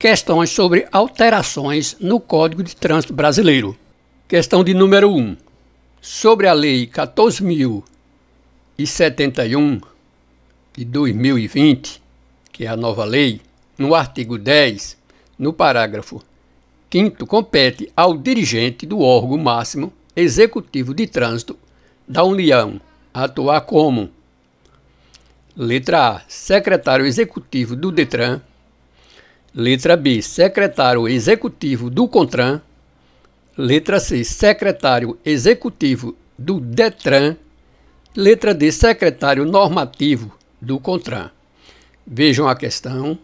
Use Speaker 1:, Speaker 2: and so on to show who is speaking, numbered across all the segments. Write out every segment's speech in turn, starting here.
Speaker 1: Questões sobre alterações no Código de Trânsito Brasileiro. Questão de número 1. Sobre a Lei 14.071 de 2020, que é a nova lei, no artigo 10, no parágrafo 5, compete ao dirigente do órgão máximo executivo de trânsito da União atuar como: letra A, secretário executivo do Detran. Letra B, secretário executivo do CONTRAN. Letra C, secretário executivo do DETRAN. Letra D, secretário normativo do CONTRAN. Vejam a questão.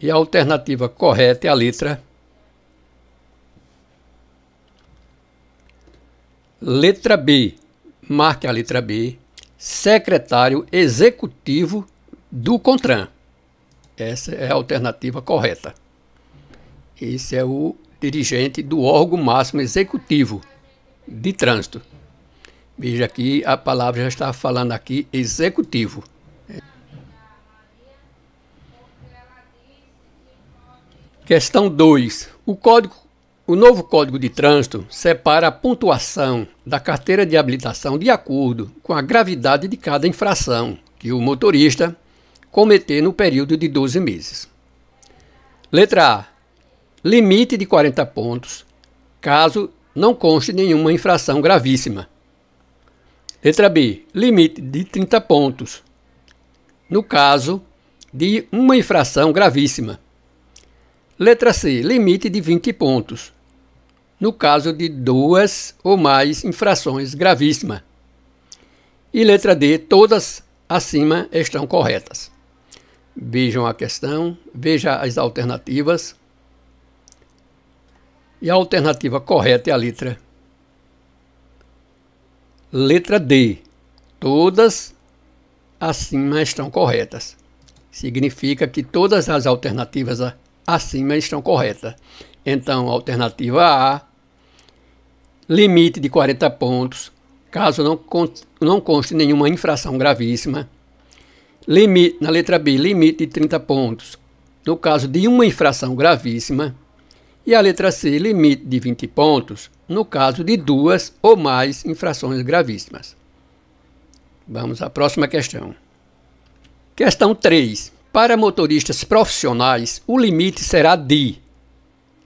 Speaker 1: E a alternativa correta é a letra Letra B. Marque a letra B. Secretário executivo do CONTRAN. Essa é a alternativa correta. Esse é o dirigente do órgão máximo executivo de trânsito. Veja aqui, a palavra já está falando aqui executivo. Questão 2. O, o novo Código de Trânsito separa a pontuação da carteira de habilitação de acordo com a gravidade de cada infração que o motorista cometer no período de 12 meses. Letra A. Limite de 40 pontos, caso não conste nenhuma infração gravíssima. Letra B. Limite de 30 pontos, no caso de uma infração gravíssima. Letra C. Limite de 20 pontos, no caso de duas ou mais infrações gravíssimas. E letra D. Todas acima estão corretas. Vejam a questão, veja as alternativas. E a alternativa correta é a letra. Letra D. Todas acima estão corretas. Significa que todas as alternativas acima assim estão corretas. Então, alternativa A, limite de 40 pontos, caso não, não conste nenhuma infração gravíssima. Limite, na letra B, limite de 30 pontos no caso de uma infração gravíssima. E a letra C, limite de 20 pontos no caso de duas ou mais infrações gravíssimas. Vamos à próxima questão. Questão 3. Para motoristas profissionais, o limite será de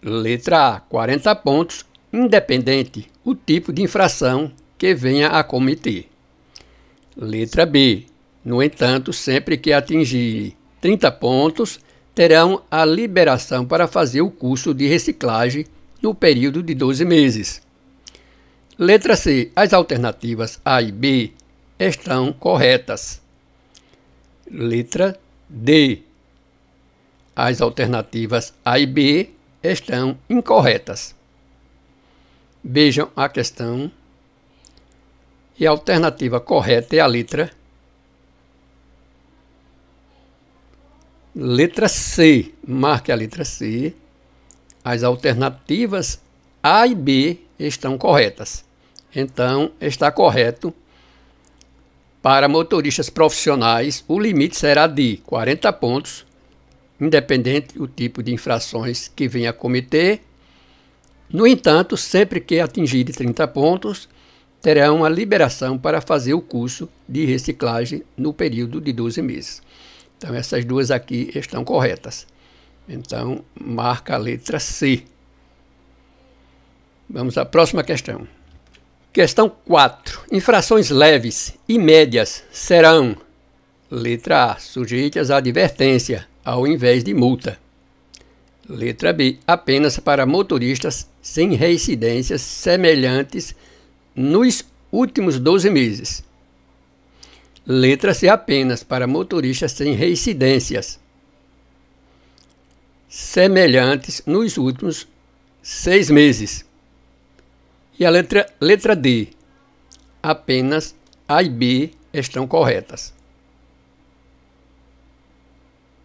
Speaker 1: letra A, 40 pontos, independente o tipo de infração que venha a cometer. Letra B, no entanto, sempre que atingirem 30 pontos, terão a liberação para fazer o curso de reciclagem no período de 12 meses. Letra C. As alternativas A e B estão corretas. Letra D. As alternativas A e B estão incorretas. Vejam a questão. E a alternativa correta é a letra Letra C, marque a letra C. As alternativas A e B estão corretas. Então, está correto. Para motoristas profissionais, o limite será de 40 pontos, independente do tipo de infrações que venha a cometer. No entanto, sempre que atingirem 30 pontos, terão a liberação para fazer o curso de reciclagem no período de 12 meses. Então, essas duas aqui estão corretas. Então, marca a letra C. Vamos à próxima questão. Questão 4. Infrações leves e médias serão: letra A, sujeitas à advertência, ao invés de multa. Letra B, apenas para motoristas sem reincidências semelhantes nos últimos 12 meses. Letra-se apenas para motoristas sem reincidências semelhantes nos últimos seis meses. E a letra, letra D. Apenas A e B estão corretas.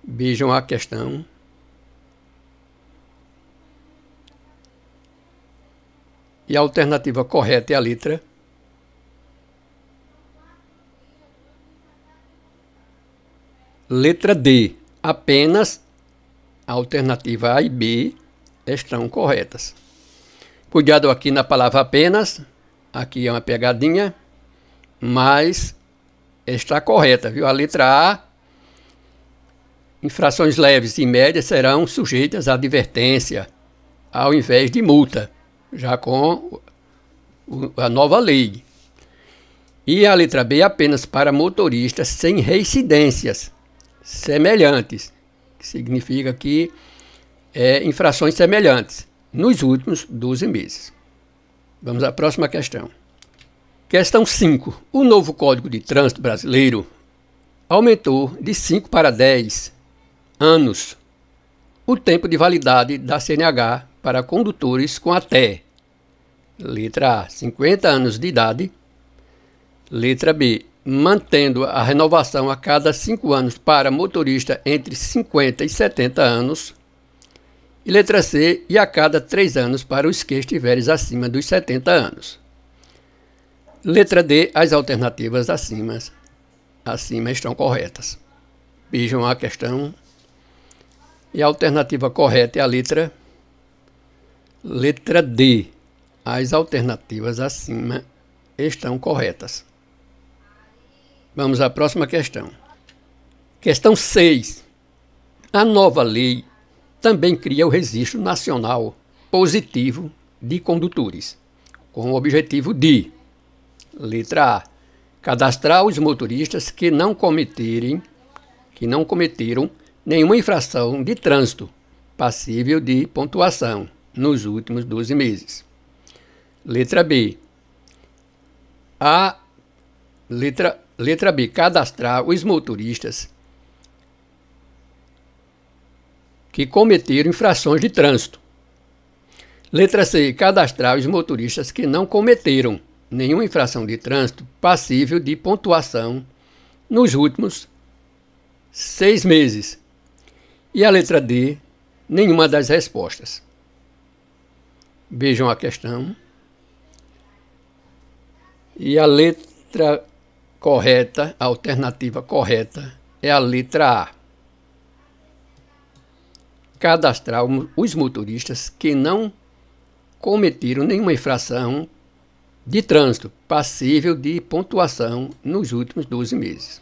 Speaker 1: Vejam a questão. E a alternativa correta é a letra Letra D. Apenas a alternativa A e B estão corretas. Cuidado aqui na palavra apenas, aqui é uma pegadinha, mas está correta, viu? A letra A, infrações leves e médias serão sujeitas à advertência, ao invés de multa, já com a nova lei. E a letra B apenas para motoristas sem reincidências semelhantes, que significa que é, infrações semelhantes nos últimos 12 meses. Vamos à próxima questão. Questão 5. O novo Código de Trânsito Brasileiro aumentou de 5 para 10 anos o tempo de validade da CNH para condutores com até letra A, 50 anos de idade, letra B, mantendo a renovação a cada cinco anos para motorista entre 50 e 70 anos. E letra C, e a cada três anos para os que estiveres acima dos 70 anos. Letra D, as alternativas acima, acima estão corretas. Vejam a questão. E a alternativa correta é a letra letra D. As alternativas acima estão corretas. Vamos à próxima questão. Questão 6. A nova lei também cria o Registro Nacional Positivo de Condutores, com o objetivo de: letra A. Cadastrar os motoristas que não cometerem, que não cometeram nenhuma infração de trânsito passível de pontuação nos últimos 12 meses. Letra B. A letra Letra B. Cadastrar os motoristas que cometeram infrações de trânsito. Letra C. Cadastrar os motoristas que não cometeram nenhuma infração de trânsito passível de pontuação nos últimos seis meses. E a letra D. Nenhuma das respostas. Vejam a questão. E a letra correta, a alternativa correta é a letra A. Cadastrar os motoristas que não cometeram nenhuma infração de trânsito passível de pontuação nos últimos 12 meses.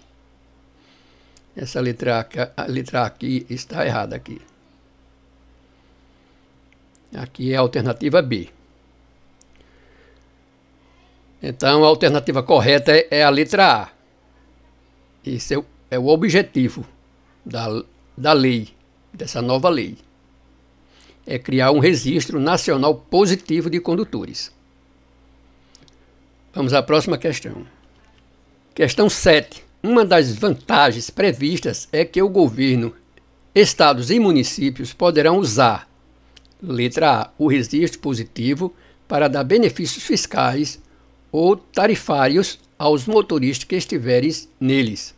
Speaker 1: Essa letra, a, a letra aqui está errada aqui. Aqui é a alternativa B. Então a alternativa correta é, é, a letra A. Esse é o, é o objetivo da, da lei, dessa nova lei. É criar um registro nacional positivo de condutores. Vamos à próxima questão. Questão 7. Uma das vantagens previstas é que o governo, estados e municípios poderão usar, letra A, o registro positivo para dar benefícios fiscais ou tarifários aos motoristas que estiverem neles,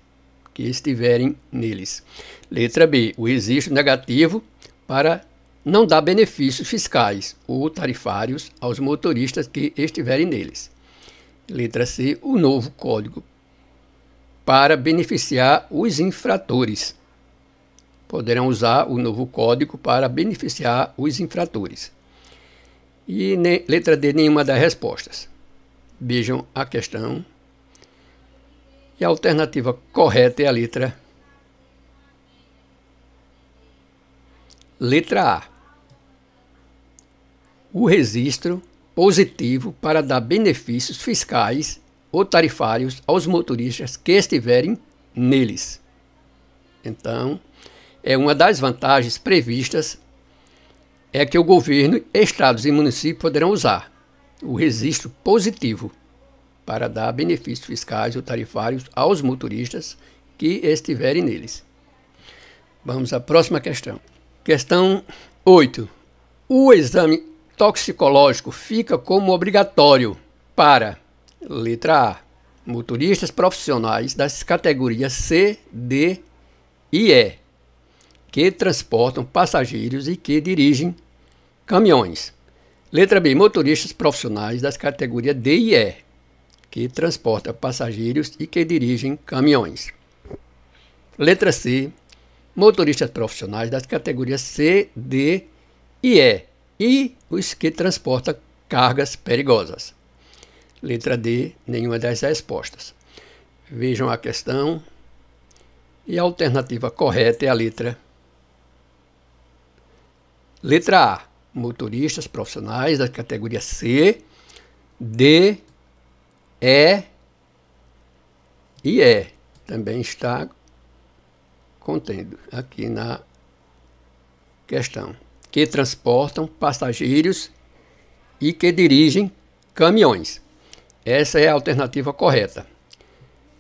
Speaker 1: que estiverem neles. Letra B, o registro negativo para não dar benefícios fiscais ou tarifários aos motoristas que estiverem neles. Letra C, o novo código para beneficiar os infratores. Poderão usar o novo código para beneficiar os infratores. E letra D, nenhuma das respostas vejam a questão. E a alternativa correta é a letra Letra A. O registro positivo para dar benefícios fiscais ou tarifários aos motoristas que estiverem neles. Então, é uma das vantagens previstas é que o governo, estados e municípios poderão usar o registro positivo para dar benefícios fiscais ou tarifários aos motoristas que estiverem neles. Vamos à próxima questão. Questão 8. O exame toxicológico fica como obrigatório para letra A, motoristas profissionais das categorias C, D e E, que transportam passageiros e que dirigem caminhões. Letra B. Motoristas profissionais das categorias D e E, que transportam passageiros e que dirigem caminhões. Letra C. Motoristas profissionais das categorias C, D e E, e os que transportam cargas perigosas. Letra D. Nenhuma das respostas. Vejam a questão. E a alternativa correta é a letra. Letra A motoristas profissionais da categoria C, D, E e E. Também está contendo aqui na questão. Que transportam passageiros e que dirigem caminhões. Essa é a alternativa correta.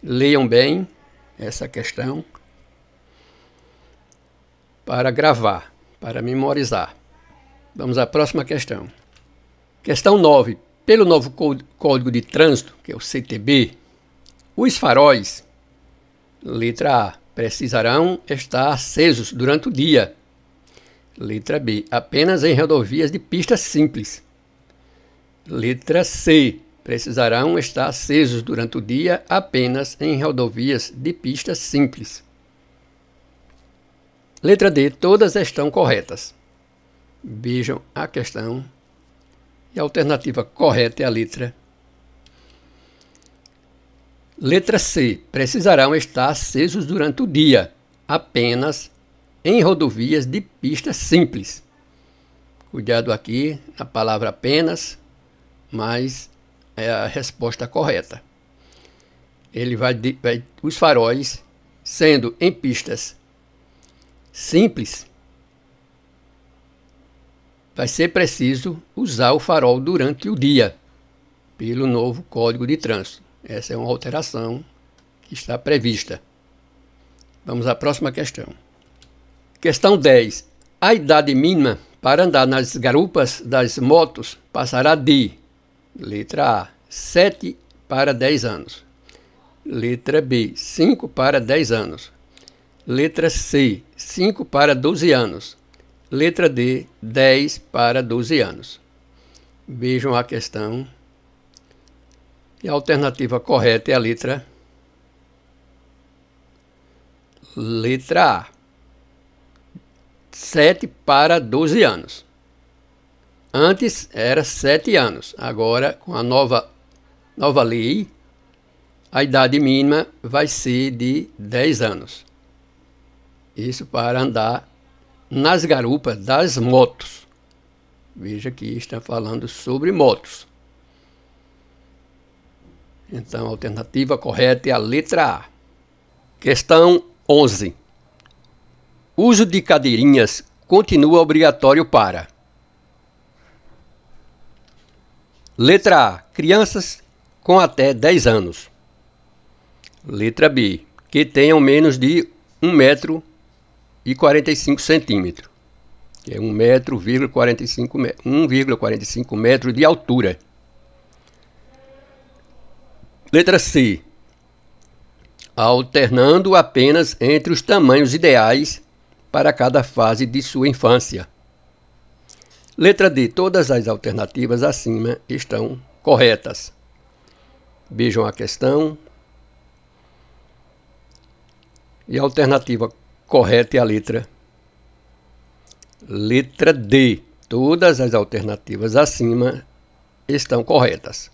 Speaker 1: Leiam bem essa questão para gravar, para memorizar. Vamos à próxima questão. Questão 9. Pelo novo Código de Trânsito, que é o CTB, os faróis, letra A, precisarão estar acesos durante o dia. Letra B, apenas em rodovias de pista simples. Letra C, precisarão estar acesos durante o dia apenas em rodovias de pista simples. Letra D, todas estão corretas. Vejam a questão. E a alternativa correta é a letra. Letra C. Precisarão estar acesos durante o dia, apenas em rodovias de pista simples. Cuidado aqui na palavra apenas, mas é a resposta correta. Ele vai, vai os faróis sendo em pistas simples vai ser preciso usar o farol durante o dia, pelo novo Código de Trânsito. Essa é uma alteração que está prevista. Vamos à próxima questão. Questão 10. A idade mínima para andar nas garupas das motos passará de letra A, 7 para 10 anos. Letra B, 5 para 10 anos. Letra C, 5 para 12 anos. Letra D, 10 para 12 anos. Vejam a questão. E a alternativa correta é a letra Letra A. 7 para 12 anos. Antes era 7 anos. Agora, com a nova, nova lei, a idade mínima vai ser de 10 anos. Isso para andar nas garupas das motos. Veja que está falando sobre motos. Então, a alternativa correta é a letra A. Questão 11. Uso de cadeirinhas continua obrigatório para. Letra A. Crianças com até 10 anos. Letra B. Que tenham menos de um metro e 45 centímetros, que é 1 metro, 1,45 metro de altura. Letra C. Alternando apenas entre os tamanhos ideais para cada fase de sua infância. Letra D. Todas as alternativas acima estão corretas. Vejam a questão. E a alternativa correta é a letra. Letra D. Todas as alternativas acima estão corretas.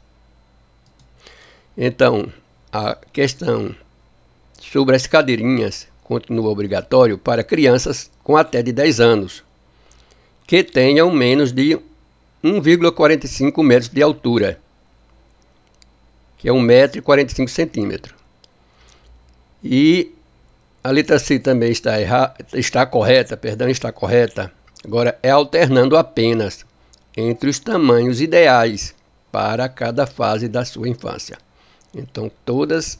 Speaker 1: Então, a questão sobre as cadeirinhas continua obrigatório para crianças com até de 10 anos que tenham menos de 1,45 metros de altura, que é 1,45 metro. E a letra C também está, erra, está correta, perdão, está correta. Agora é alternando apenas entre os tamanhos ideais para cada fase da sua infância. Então todas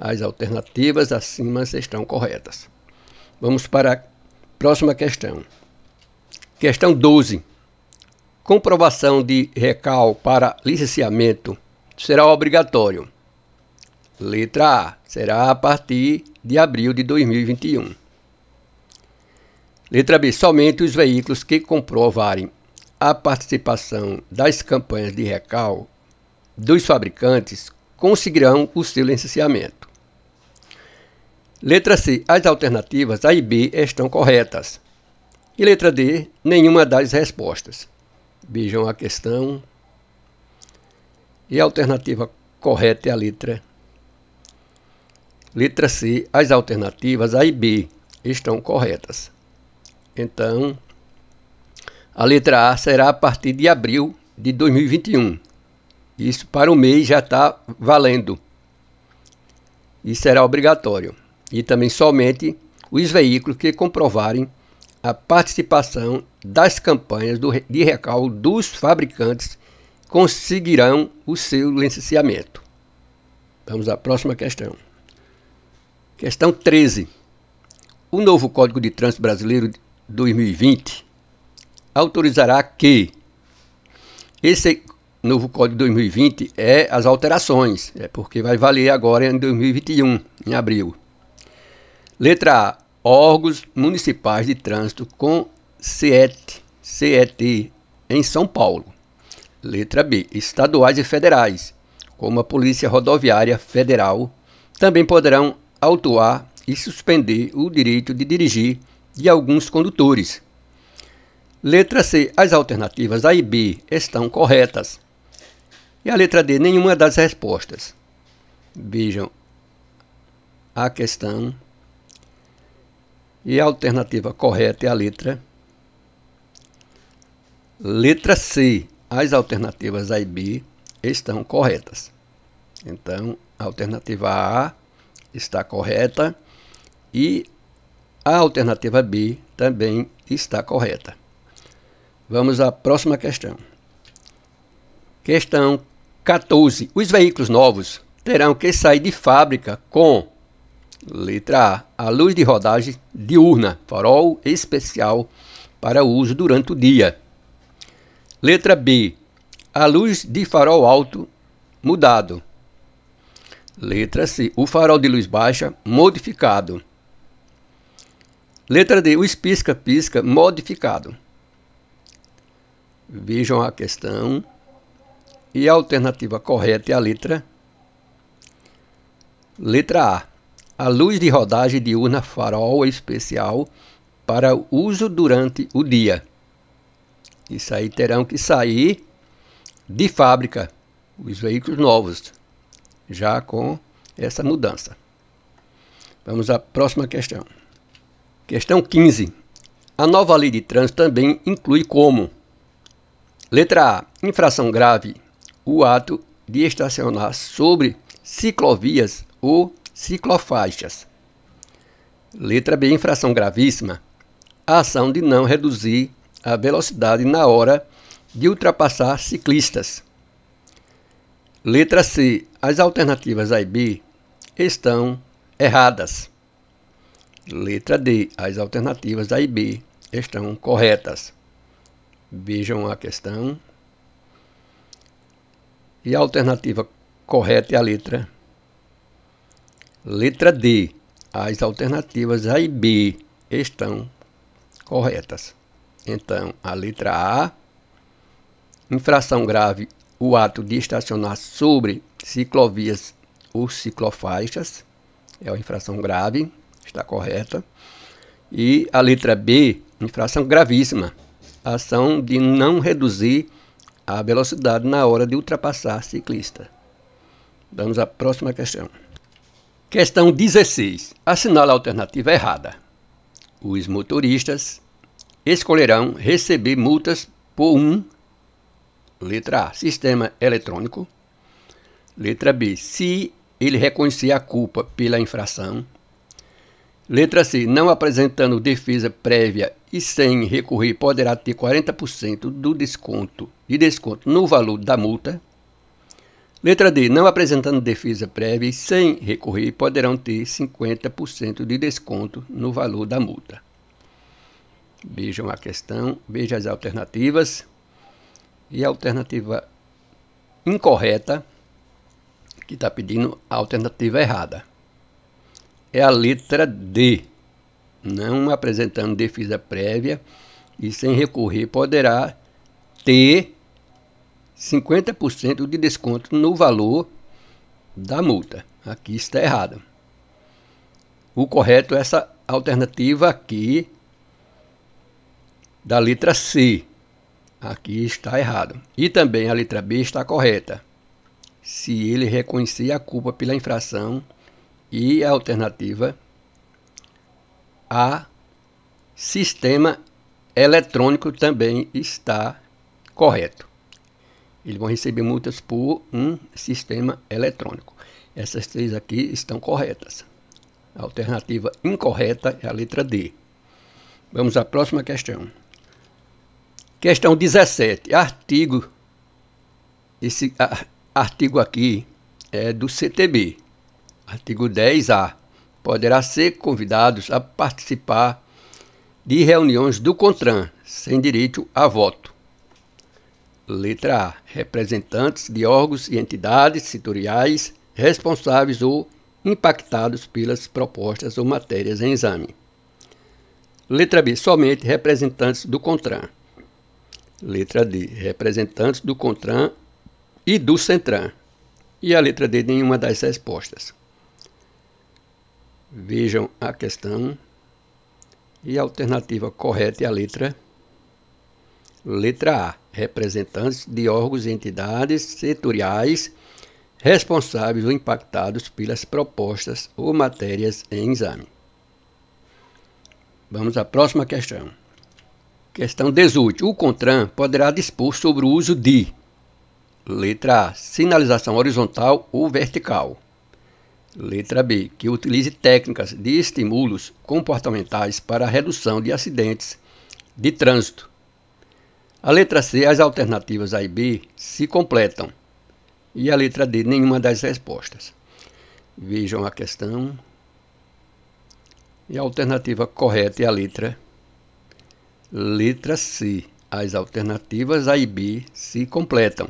Speaker 1: as alternativas acima estão corretas. Vamos para a próxima questão. Questão 12. Comprovação de recal para licenciamento será obrigatório. Letra A. Será a partir de abril de 2021. Letra B. Somente os veículos que comprovarem a participação das campanhas de recal dos fabricantes conseguirão o seu licenciamento. Letra C. As alternativas A e B estão corretas. E letra D. Nenhuma das respostas. Vejam a questão. E a alternativa correta é a letra Letra C, as alternativas A e B estão corretas. Então, a letra A será a partir de abril de 2021. Isso para o mês já está valendo. E será obrigatório. E também somente os veículos que comprovarem a participação das campanhas do, de recalque dos fabricantes conseguirão o seu licenciamento. Vamos à próxima questão. Questão 13. O novo Código de Trânsito Brasileiro 2020 autorizará que esse novo Código 2020 é as alterações, é porque vai valer agora em 2021, em abril. Letra A. Órgãos municipais de trânsito com CET, CET em São Paulo. Letra B. Estaduais e federais, como a Polícia Rodoviária Federal, também poderão autuar e suspender o direito de dirigir de alguns condutores. Letra C. As alternativas A e B estão corretas. E a letra D, nenhuma das respostas. Vejam a questão. E a alternativa correta é a letra. Letra C. As alternativas A e B estão corretas. Então, a alternativa A está correta e a alternativa B também está correta. Vamos à próxima questão. Questão 14. Os veículos novos terão que sair de fábrica com letra A, a luz de rodagem diurna, farol especial para uso durante o dia. Letra B, a luz de farol alto mudado. Letra C. O farol de luz baixa modificado. Letra D. o pisca-pisca modificado. Vejam a questão. E a alternativa correta é a letra Letra A. A luz de rodagem diurna farol especial para uso durante o dia. Isso aí terão que sair de fábrica, os veículos novos já com essa mudança. Vamos à próxima questão. Questão 15. A nova lei de trânsito também inclui como: letra A, infração grave, o ato de estacionar sobre ciclovias ou ciclofaixas. Letra B, infração gravíssima, a ação de não reduzir a velocidade na hora de ultrapassar ciclistas. Letra C. As alternativas A e B estão erradas. Letra D. As alternativas A e B estão corretas. Vejam a questão. E a alternativa correta é a letra. Letra D. As alternativas A e B estão
Speaker 2: corretas.
Speaker 1: Então, a letra A, infração grave o ato de estacionar sobre ciclovias ou ciclofaixas é uma infração grave, está correta. E a letra B, infração gravíssima, ação de não reduzir a velocidade na hora de ultrapassar ciclista. Vamos à próxima questão. Questão 16. Assinala a alternativa errada. Os motoristas escolherão receber multas por um Letra A, sistema eletrônico. Letra B, se ele reconhecer a culpa pela infração. Letra C, não apresentando defesa prévia e sem recorrer, poderá ter 40% do desconto de desconto no valor da multa. Letra D, não apresentando defesa prévia e sem recorrer, poderão ter 50% de desconto no valor da multa. Vejam a questão, vejam as alternativas e a alternativa incorreta, que está pedindo a alternativa errada, é a letra D. Não apresentando defesa prévia e sem recorrer, poderá ter 50% de desconto no valor da multa. Aqui está errado. O correto é essa alternativa aqui da letra C, Aqui está errado. E também a letra B está correta. Se ele reconhecer a culpa pela infração e a alternativa A, sistema eletrônico também está correto. Eles vão receber multas por um sistema eletrônico. Essas três aqui estão corretas. A alternativa incorreta é a letra D. Vamos à próxima questão. Questão 17. Artigo. Esse artigo aqui é do CTB. Artigo 10A. Poderá ser convidados a participar de reuniões do CONTRAN, sem direito a voto. Letra A. Representantes de órgãos e entidades setoriais responsáveis ou impactados pelas propostas ou matérias em exame. Letra B. Somente representantes do CONTRAN. Letra D. Representantes do CONTRAN e do CENTRAN. E a letra D, nenhuma das respostas. Vejam a questão. E a alternativa correta é a letra Letra A. Representantes de órgãos e entidades setoriais responsáveis ou impactados pelas propostas ou matérias em exame. Vamos à próxima questão. Questão 18. O CONTRAN poderá dispor sobre o uso de Letra A. Sinalização horizontal ou vertical. Letra B. Que utilize técnicas de estímulos comportamentais para a redução de acidentes de trânsito. A letra C, as alternativas A e B se completam. E a letra D, nenhuma das respostas. Vejam a questão. E a alternativa correta é a letra D. Letra C. As alternativas A e B se completam.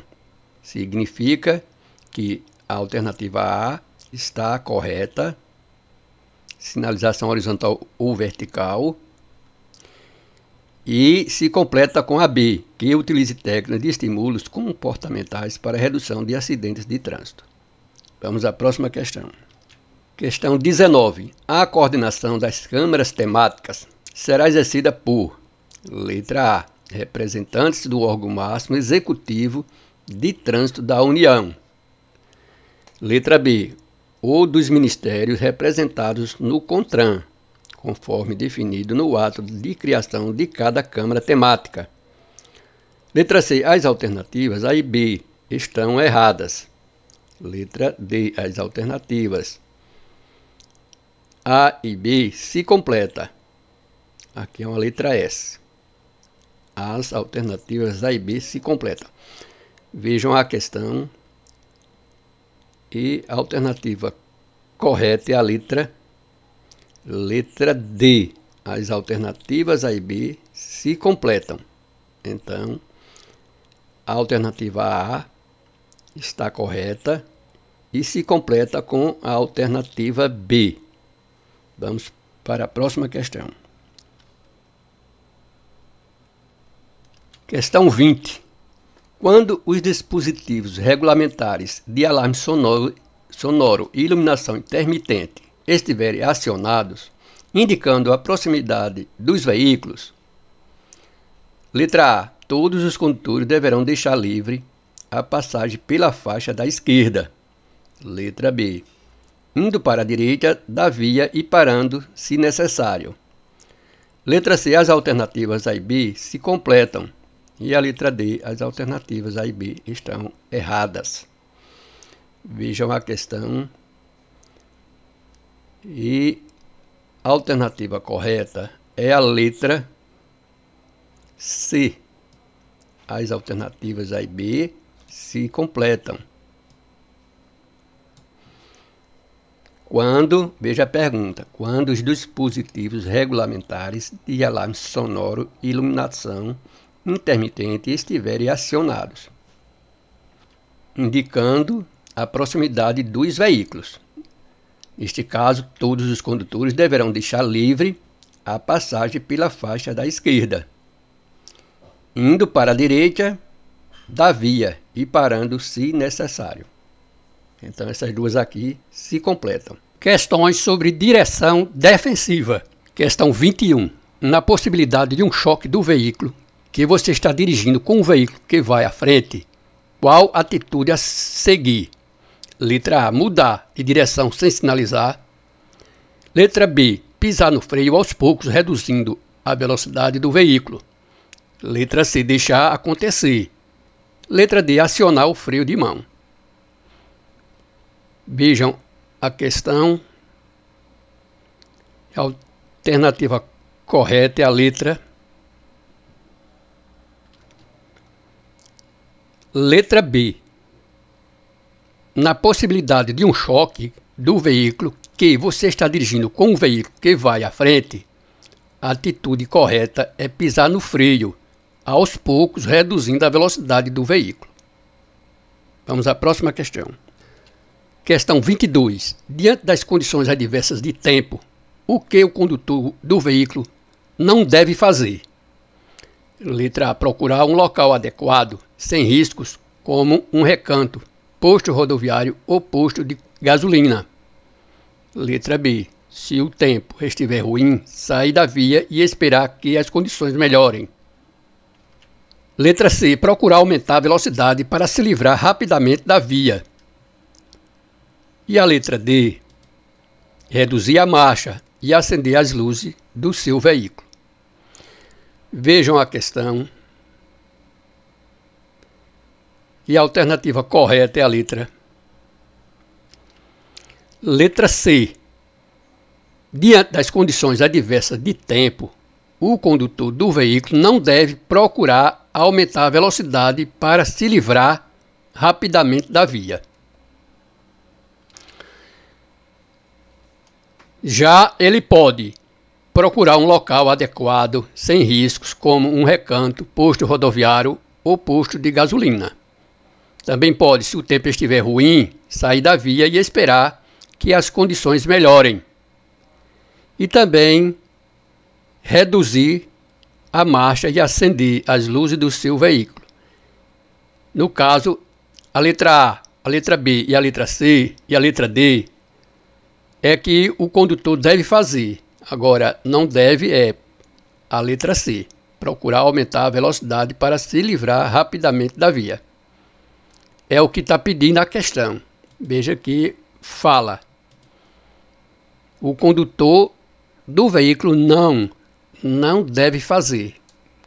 Speaker 1: Significa que a alternativa A está correta, sinalização horizontal ou vertical, e se completa com a B, que utilize técnicas de estímulos comportamentais para redução de acidentes de trânsito. Vamos à próxima questão. Questão 19. A coordenação das câmaras temáticas será exercida por Letra A. Representantes do órgão máximo executivo de trânsito da União. Letra B. Ou dos ministérios representados no CONTRAN, conforme definido no ato de criação de cada Câmara temática. Letra C. As alternativas A e B estão erradas. Letra D. As alternativas A e B se completa. Aqui é uma letra S as alternativas A e B se completam. Vejam a questão e a alternativa correta é a letra letra D. As alternativas A e B se completam. Então, a alternativa A está correta e se completa com a alternativa B. Vamos para a próxima questão. Questão 20. Quando os dispositivos regulamentares de alarme sonoro, sonoro e iluminação intermitente estiverem acionados, indicando a proximidade dos veículos, letra A. Todos os condutores deverão deixar livre a passagem pela faixa da esquerda. Letra B. Indo para a direita da via e parando, se necessário. Letra C. As alternativas A e B se completam e a letra D, as alternativas A e B estão erradas. Vejam a questão. E a alternativa correta é a letra C. As alternativas A e B se completam. Quando, veja a pergunta, quando os dispositivos regulamentares de alarme sonoro e iluminação intermitente estiverem acionados, indicando a proximidade dos veículos. Neste caso, todos os condutores deverão deixar livre a passagem pela faixa da esquerda, indo para a direita da via e parando se necessário. Então, essas duas aqui se completam. Questões sobre direção defensiva. Questão 21. Na possibilidade de um choque do veículo que você está dirigindo com o um veículo que vai à frente, qual atitude a seguir? Letra A. Mudar de direção sem sinalizar. Letra B. Pisar no freio aos poucos, reduzindo a velocidade do veículo. Letra C. Deixar acontecer. Letra D. Acionar o freio de mão. Vejam a questão. A alternativa correta é a letra Letra B. Na possibilidade de um choque do veículo que você está dirigindo com um veículo que vai à frente, a atitude correta é pisar no freio, aos poucos reduzindo a velocidade do veículo. Vamos à próxima questão. Questão 22. Diante das condições adversas de tempo, o que o condutor do veículo não deve fazer? Letra A. Procurar um local adequado sem riscos, como um recanto, posto rodoviário ou posto de gasolina. Letra B. Se o tempo estiver ruim, sair da via e esperar que as condições melhorem. Letra C. Procurar aumentar a velocidade para se livrar rapidamente da via. E a letra D. Reduzir a marcha e acender as luzes do seu veículo. Vejam a questão E a alternativa correta é a letra. Letra C. Diante das condições adversas de tempo, o condutor do veículo não deve procurar aumentar a velocidade para se livrar rapidamente da via. Já ele pode procurar um local adequado, sem riscos, como um recanto, posto rodoviário ou posto de gasolina. Também pode, se o tempo estiver ruim, sair da via e esperar que as condições melhorem. E também reduzir a marcha e acender as luzes do seu veículo. No caso, a letra A, a letra B e a letra C e a letra D é que o condutor deve fazer. Agora, não deve é a letra C, procurar aumentar a velocidade para se livrar rapidamente da via. É o que está pedindo a questão. Veja que fala. O condutor do veículo não, não deve fazer.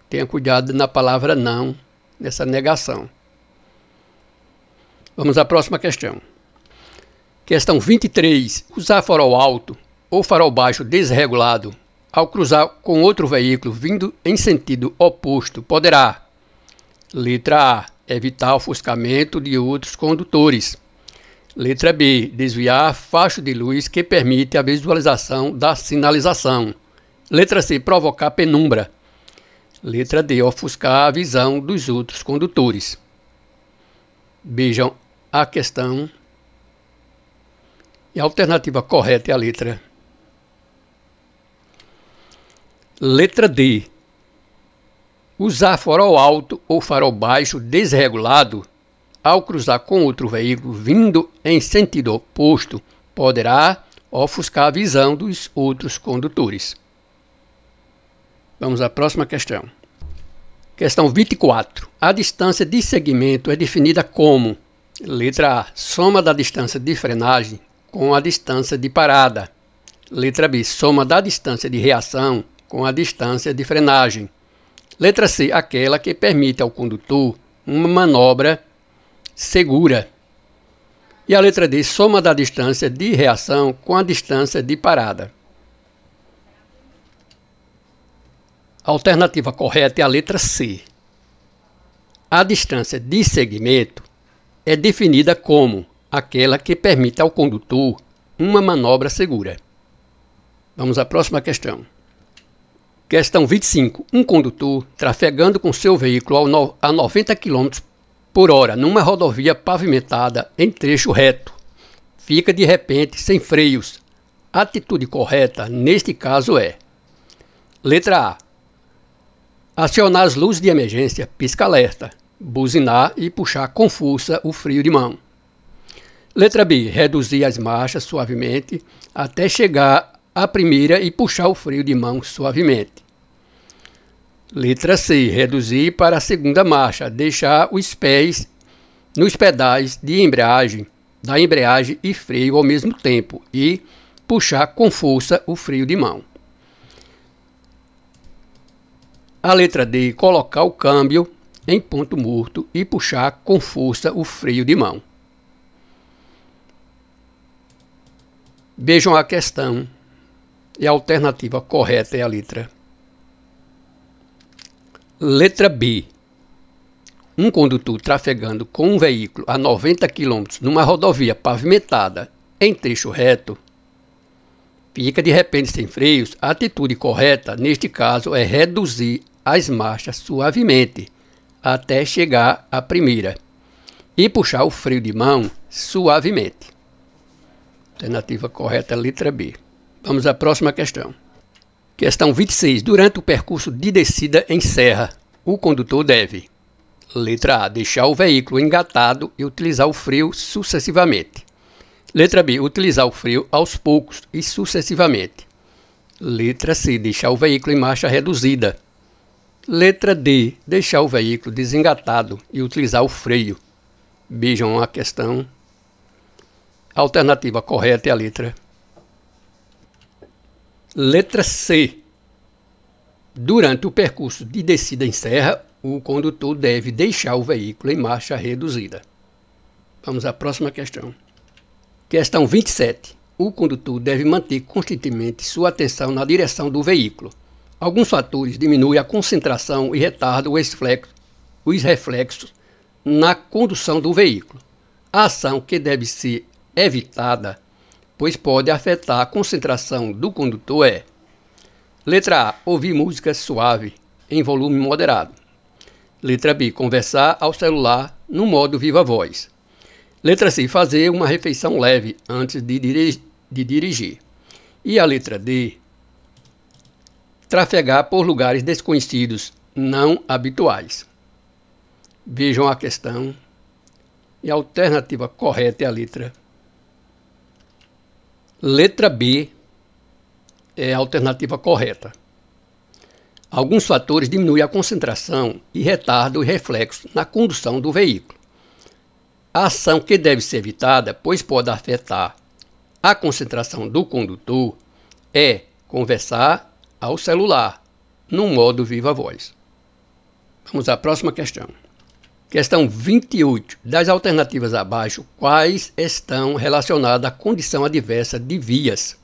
Speaker 1: Tenha cuidado na palavra não, nessa negação. Vamos à próxima questão. Questão 23. Usar farol alto ou farol baixo desregulado ao cruzar com outro veículo vindo em sentido oposto poderá: letra A evitar ofuscamento de outros condutores. Letra B, desviar faixa de luz que permite a visualização da sinalização. Letra C, provocar penumbra. Letra D, ofuscar a visão dos outros condutores. Vejam a questão. E a alternativa correta é a letra. Letra D, Usar farol alto ou farol baixo desregulado ao cruzar com outro veículo vindo em sentido oposto poderá ofuscar a visão dos outros condutores. Vamos à próxima questão. Questão 24. A distância de segmento é definida como: letra A, soma da distância de frenagem com a distância de parada. Letra B, soma da distância de reação com a distância de frenagem. Letra C, aquela que permite ao condutor uma manobra segura. E a letra D, soma da distância de reação com a distância de parada. A alternativa correta é a letra C. A distância de segmento é definida como aquela que permite ao condutor uma manobra segura. Vamos à próxima questão. Questão 25. Um condutor trafegando com seu veículo a 90 km por hora numa rodovia pavimentada em trecho reto fica de repente sem freios. A atitude correta neste caso é: letra A. Acionar as luzes de emergência, pisca-alerta, buzinar e puxar com força o freio de mão. Letra B. Reduzir as marchas suavemente até chegar à primeira e puxar o freio de mão suavemente. Letra C. Reduzir para a segunda marcha. Deixar os pés nos pedais de embreagem, da embreagem e freio ao mesmo tempo e puxar com força o freio de mão. A letra D. Colocar o câmbio em ponto morto e puxar com força o freio de mão. Vejam a questão e a alternativa correta é a letra Letra B. Um condutor trafegando com um veículo a 90 km numa rodovia pavimentada em trecho reto fica de repente sem freios. A atitude correta, neste caso, é reduzir as marchas suavemente até chegar à primeira e puxar o freio de mão suavemente. Alternativa correta, letra B. Vamos à próxima questão. Questão 26. Durante o percurso de descida em serra, o condutor deve: letra A, deixar o veículo engatado e utilizar o freio sucessivamente. Letra B, utilizar o freio aos poucos e sucessivamente. Letra C, deixar o veículo em marcha reduzida. Letra D, deixar o veículo desengatado e utilizar o freio. Vejam a questão. A alternativa correta é a letra Letra C. Durante o percurso de descida em serra, o condutor deve deixar o veículo em marcha reduzida. Vamos à próxima questão. Questão 27. O condutor deve manter constantemente sua atenção na direção do veículo. Alguns fatores diminuem a concentração e retardam os reflexos na condução do veículo. A ação que deve ser evitada pois pode afetar a concentração do condutor é Letra A. Ouvir música suave, em volume moderado. Letra B. Conversar ao celular no modo viva voz. Letra C. Fazer uma refeição leve antes de, diri de dirigir. E a letra D. Trafegar por lugares desconhecidos, não habituais. Vejam a questão. E a alternativa correta é a letra Letra B é a alternativa correta. Alguns fatores diminuem a concentração e retardam o reflexo na condução do veículo. A ação que deve ser evitada, pois pode afetar a concentração do condutor, é conversar ao celular, no modo viva voz. Vamos à próxima questão. Questão 28. Das alternativas abaixo, quais estão relacionadas à condição adversa de vias?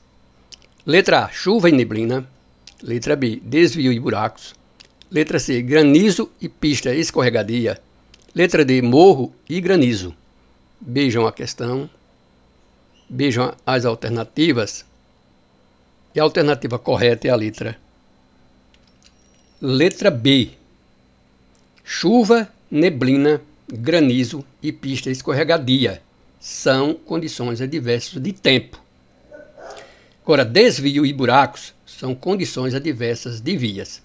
Speaker 1: Letra A: chuva e neblina. Letra B: desvio e buracos. Letra C: granizo e pista escorregadia. Letra D: morro e granizo. Beijam a questão. Beijam as alternativas. E a alternativa correta é a letra. Letra B: chuva neblina, granizo e pista escorregadia. São condições adversas de tempo. Agora, desvio e buracos são condições adversas de vias.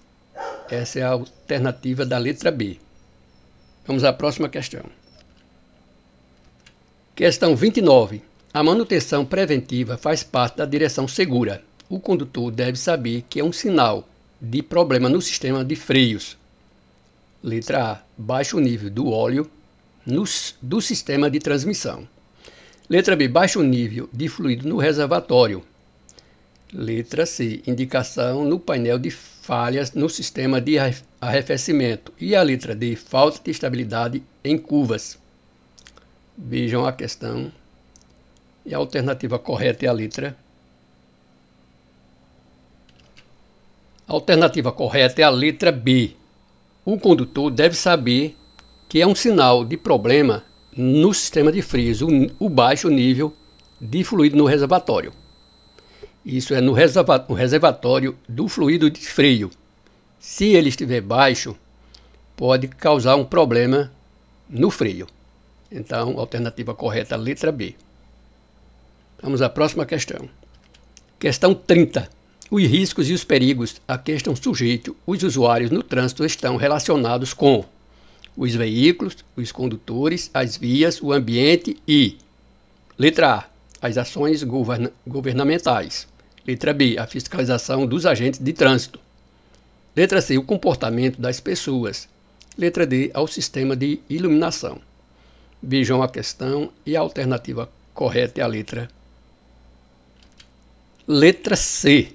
Speaker 1: Essa é a alternativa da letra B. Vamos à próxima questão. Questão 29. A manutenção preventiva faz parte da direção segura. O condutor deve saber que é um sinal de problema no sistema de freios, Letra A. Baixo nível do óleo no, do sistema de transmissão. Letra B. Baixo nível de fluido no reservatório. Letra C. Indicação no painel de falhas no sistema de arrefecimento. E a letra D. Falta de estabilidade em curvas. Vejam a questão. E a alternativa correta é a letra. A alternativa correta é a letra B. O condutor deve saber que é um sinal de problema no sistema de frios, o, o baixo nível de fluido no reservatório. Isso é no reservatório do fluido de freio. Se ele estiver baixo, pode causar um problema no freio. Então, alternativa correta, letra B. Vamos à próxima questão. Questão 30. Os riscos e os perigos a que estão sujeitos os usuários no trânsito estão relacionados com os veículos, os condutores, as vias, o ambiente e letra A, as ações govern governamentais. Letra B, a fiscalização dos agentes de trânsito. Letra C, o comportamento das pessoas. Letra D, ao sistema de iluminação. Vejam a questão e a alternativa correta é a letra Letra C.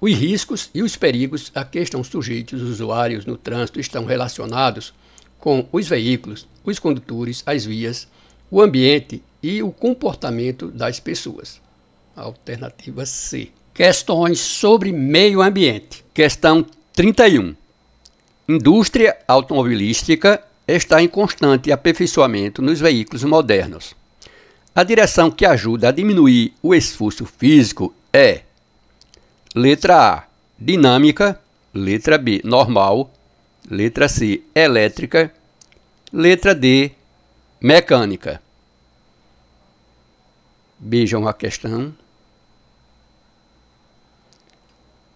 Speaker 1: Os riscos e os perigos a que estão sujeitos os usuários no trânsito estão relacionados com os veículos, os condutores, as vias, o ambiente e o comportamento das pessoas. Alternativa C. Questões sobre meio ambiente. Questão 31. Indústria automobilística está em constante aperfeiçoamento nos veículos modernos. A direção que ajuda a diminuir o esforço físico é Letra A, dinâmica. Letra B, normal. Letra C, elétrica. Letra D, mecânica. Vejam a questão.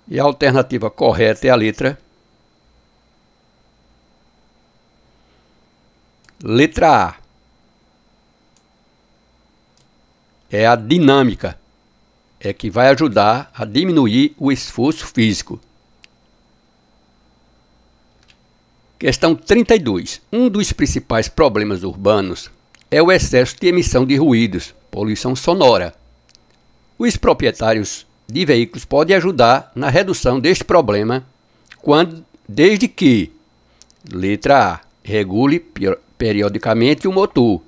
Speaker 1: E a alternativa correta é a letra. Letra A. É a dinâmica é que vai ajudar a diminuir o esforço físico. Questão 32. Um dos principais problemas urbanos é o excesso de emissão de ruídos, poluição sonora. Os proprietários de veículos podem ajudar na redução deste problema quando, desde que, letra A, regule periodicamente o motor.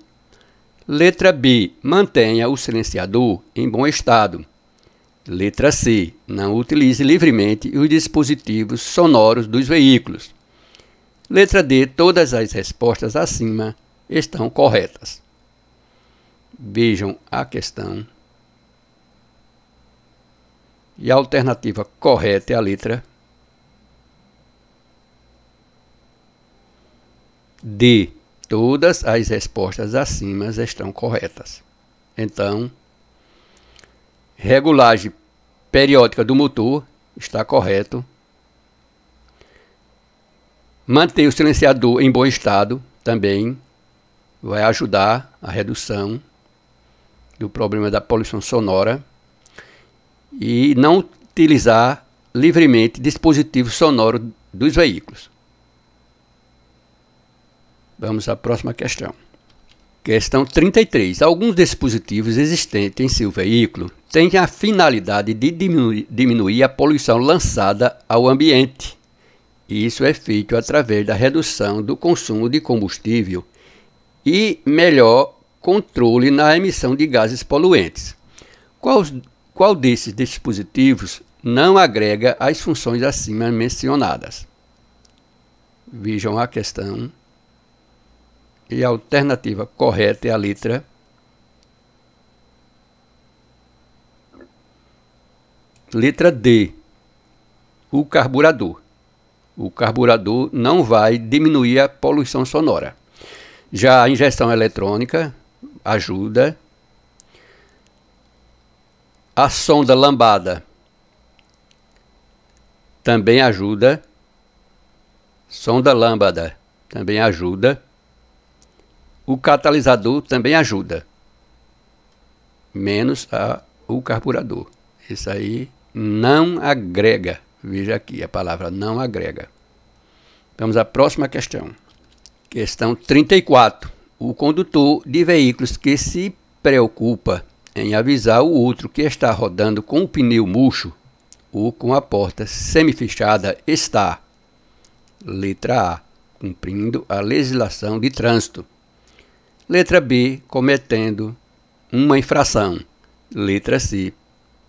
Speaker 1: Letra B, mantenha o silenciador em bom estado. Letra C. Não utilize livremente os dispositivos sonoros dos veículos. Letra D. Todas as respostas acima estão corretas. Vejam a questão. E a alternativa correta é a letra D. Todas as respostas acima estão corretas. Então, regulagem periódica do motor, está correto. Manter o silenciador em bom estado também vai ajudar a redução do problema da poluição sonora. E não utilizar livremente dispositivos sonoros dos veículos. Vamos à próxima questão. Questão 33. Alguns dispositivos existentes em seu veículo têm a finalidade de diminuir, a poluição lançada ao ambiente. Isso é feito através da redução do consumo de combustível e melhor controle na emissão de gases poluentes. Qual, qual desses dispositivos não agrega as funções acima mencionadas? Vejam a questão e a alternativa correta é a letra letra D. O carburador. O carburador não vai diminuir a poluição sonora. Já a injeção eletrônica ajuda. A sonda lambada também ajuda. Sonda lambada também ajuda. O catalisador também ajuda, menos a, o carburador. Isso aí não agrega. Veja aqui, a palavra não agrega. Vamos à próxima questão. Questão 34. O condutor de veículos que se preocupa em avisar o outro que está rodando com o pneu murcho ou com a porta semifechada está, letra A, cumprindo a legislação de trânsito. Letra B, cometendo uma infração. Letra C,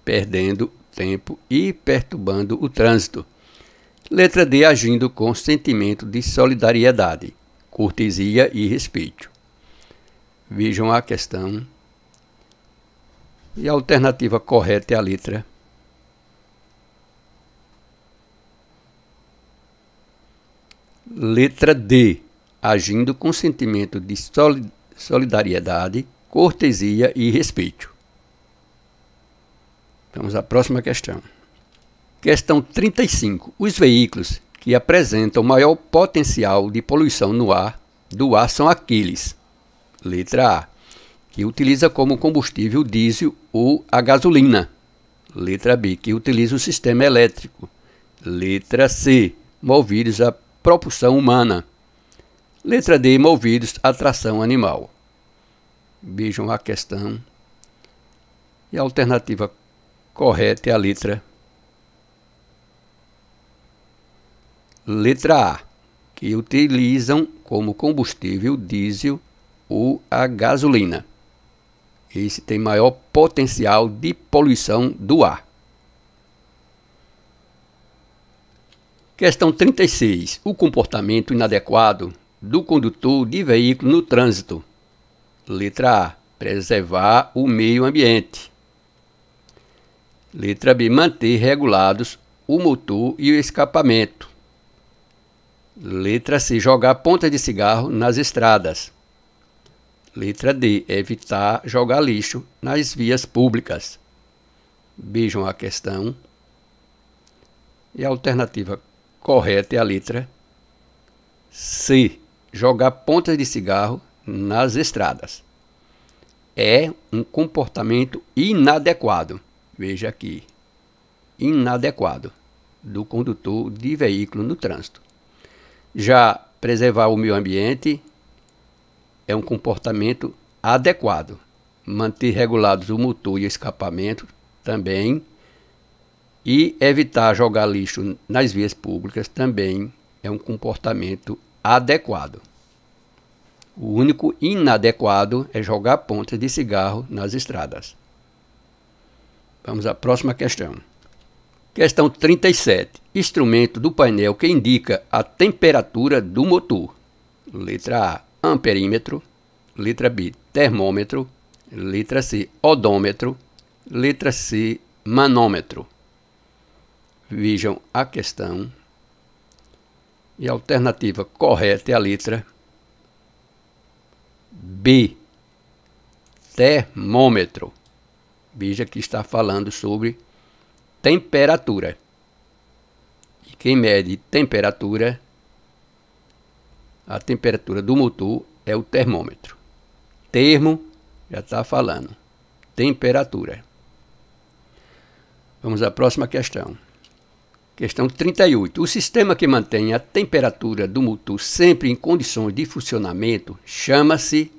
Speaker 1: perdendo tempo e perturbando o trânsito. Letra D, agindo com sentimento de solidariedade, cortesia e respeito. Vejam a questão. E a alternativa correta é a letra Letra D, agindo com sentimento de solidariedade solidariedade, cortesia e respeito. Vamos à próxima questão. Questão 35. Os veículos que apresentam maior potencial de poluição no ar do ar são aqueles: letra A, que utiliza como combustível o diesel ou a gasolina. Letra B, que utiliza o sistema elétrico. Letra C, movidos a propulsão humana. Letra D, movidos à tração animal. Vejam a questão. E a alternativa correta é a letra Letra A, que utilizam como combustível diesel ou a gasolina. Esse tem maior potencial de poluição do ar. Questão 36. O comportamento inadequado do condutor de veículo no trânsito. Letra A. Preservar o meio ambiente. Letra B. Manter regulados o motor e o escapamento. Letra C. Jogar ponta de cigarro nas estradas. Letra D. Evitar jogar lixo nas vias públicas. Vejam a questão. E a alternativa correta é a letra C jogar pontas de cigarro nas estradas. É um comportamento inadequado. Veja aqui. Inadequado do condutor de veículo no trânsito. Já preservar o meio ambiente é um comportamento adequado. Manter regulados o motor e o escapamento também. E evitar jogar lixo nas vias públicas também é um comportamento adequado. O único inadequado é jogar pontas de cigarro nas estradas. Vamos à próxima questão. Questão 37. Instrumento do painel que indica a temperatura do motor. Letra A, amperímetro. Letra B, termômetro. Letra C, odômetro. Letra C, manômetro. Vejam a questão e a alternativa correta é a letra B. Termômetro. Veja que está falando sobre temperatura. E quem mede temperatura, a temperatura do motor é o termômetro. Termo já está falando. Temperatura. Vamos à próxima questão. Questão 38. O sistema que mantém a temperatura do motor sempre em condições de funcionamento chama-se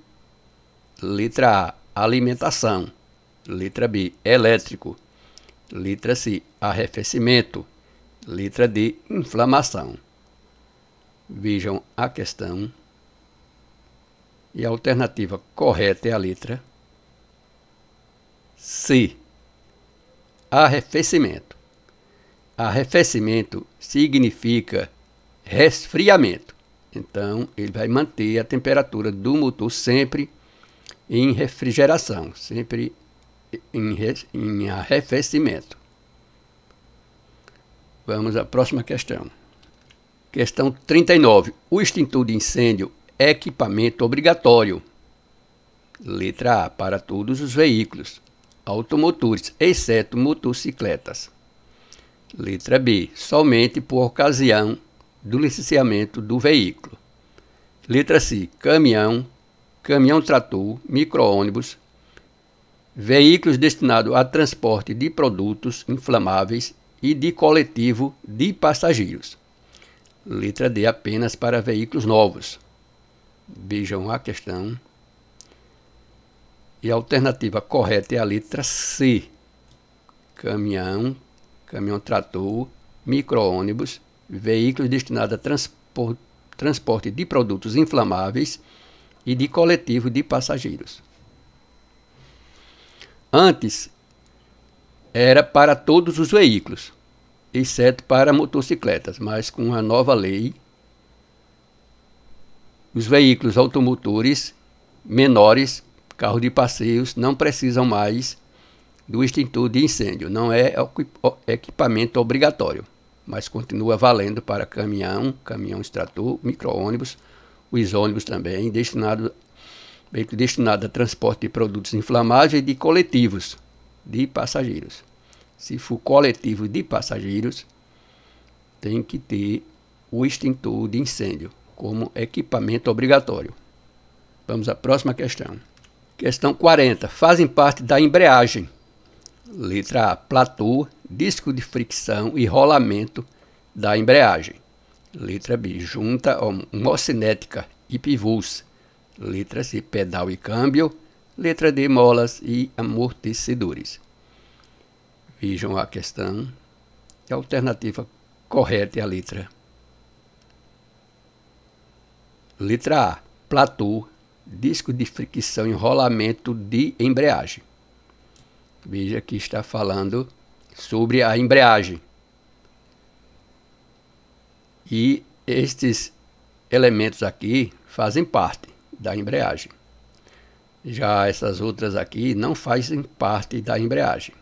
Speaker 1: letra A, alimentação, letra B, elétrico, letra C, arrefecimento, letra D, inflamação. Vejam a questão. E a alternativa correta é a letra C, arrefecimento. Arrefecimento significa resfriamento. Então, ele vai manter a temperatura do motor sempre em refrigeração, sempre em, em arrefecimento. Vamos à próxima questão. Questão 39. O extintor de incêndio é equipamento obrigatório. Letra A. Para todos os veículos automotores, exceto motocicletas. Letra B. Somente por ocasião do licenciamento do veículo. Letra C. Caminhão, caminhão-trator, micro-ônibus, veículos destinados a transporte de produtos inflamáveis e de coletivo de passageiros. Letra D. Apenas para veículos novos. Vejam a questão. E a alternativa correta é a letra C. Caminhão, caminhão-trator, micro-ônibus, veículos destinados a transpor, transporte de produtos inflamáveis e de coletivo de passageiros. Antes, era para todos os veículos, exceto para motocicletas, mas com a nova lei, os veículos automotores menores, carros de passeios, não precisam mais do extintor de incêndio. Não é equipamento obrigatório, mas continua valendo para caminhão, caminhão extrator, micro-ônibus, os ônibus também, destinado, veículo destinado a transporte de produtos inflamáveis e de coletivos de passageiros. Se for coletivo de passageiros, tem que ter o extintor de incêndio como equipamento obrigatório. Vamos à próxima questão. Questão 40. Fazem parte da embreagem Letra A, platô, disco de fricção e rolamento da embreagem. Letra B, junta homocinética e pivôs. Letra C, pedal e câmbio. Letra D, molas e amortecedores. Vejam a questão. A alternativa correta é a letra. Letra A, platô, disco de fricção e rolamento de embreagem. Veja que está falando sobre a embreagem. E estes elementos aqui fazem parte da embreagem. Já essas outras aqui não fazem parte da embreagem.